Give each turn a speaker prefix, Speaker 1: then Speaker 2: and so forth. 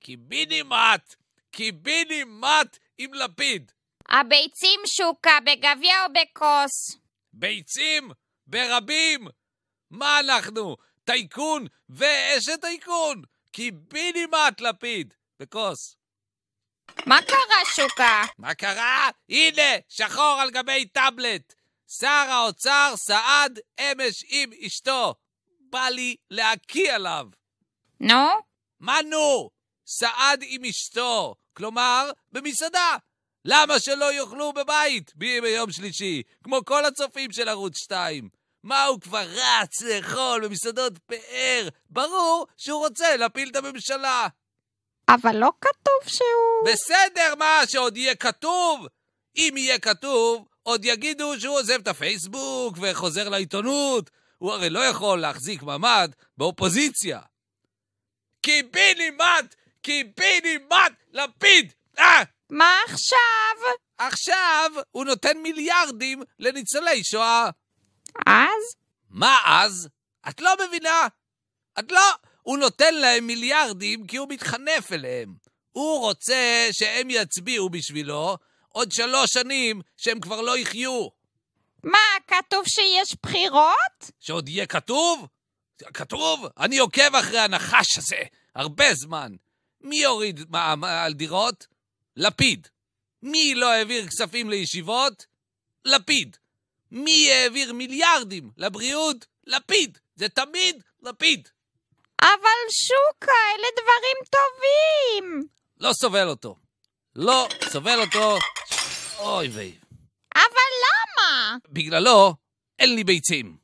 Speaker 1: קיבינימט, קיבינימט עם לפיד. הביצים שוקה, בגביע או בכוס? ביצים? ברבים? מה אנחנו? טייקון ואשת טייקון! קיבינימט לפיד! בכוס. מה קרה, שוקה? מה קרה? הנה, שחור על גבי טאבלט. שר האוצר סעד אמש עם אשתו. בא לי להקיא עליו. נו? מה נו? סעד עם אשתו, כלומר, במסעדה. למה שלא יאכלו בבית ביום שלישי, כמו כל הצופים של ערוץ 2? מה, הוא כבר רץ לאכול במסעדות פאר? ברור שהוא רוצה להפיל את הממשלה. אבל לא כתוב שהוא... בסדר, מה, שעוד יהיה כתוב? אם יהיה כתוב, עוד יגידו שהוא עוזב את הפייסבוק וחוזר לעיתונות. הוא הרי לא יכול להחזיק מעמד באופוזיציה. קיבינימט כי פינימט לפיד! אה! מה עכשיו? עכשיו הוא נותן מיליארדים לניצולי שואה. אז? מה אז? את לא מבינה. את לא... הוא נותן להם מיליארדים כי הוא מתחנף אליהם. הוא רוצה שהם יצביעו בשבילו עוד שלוש שנים שהם כבר לא יחיו. מה, כתוב שיש בחירות? שעוד יהיה כתוב? כתוב? אני עוקב אחרי הנחש הזה הרבה זמן. מי יוריד מע"מ על דירות? לפיד. מי לא העביר כספים לישיבות? לפיד. מי העביר מיליארדים לבריאות? לפיד. זה תמיד לפיד. אבל שוקה, אלה דברים טובים. לא סובל אותו. לא סובל אותו. אוי ויי. אבל למה? בגללו אין לי ביצים.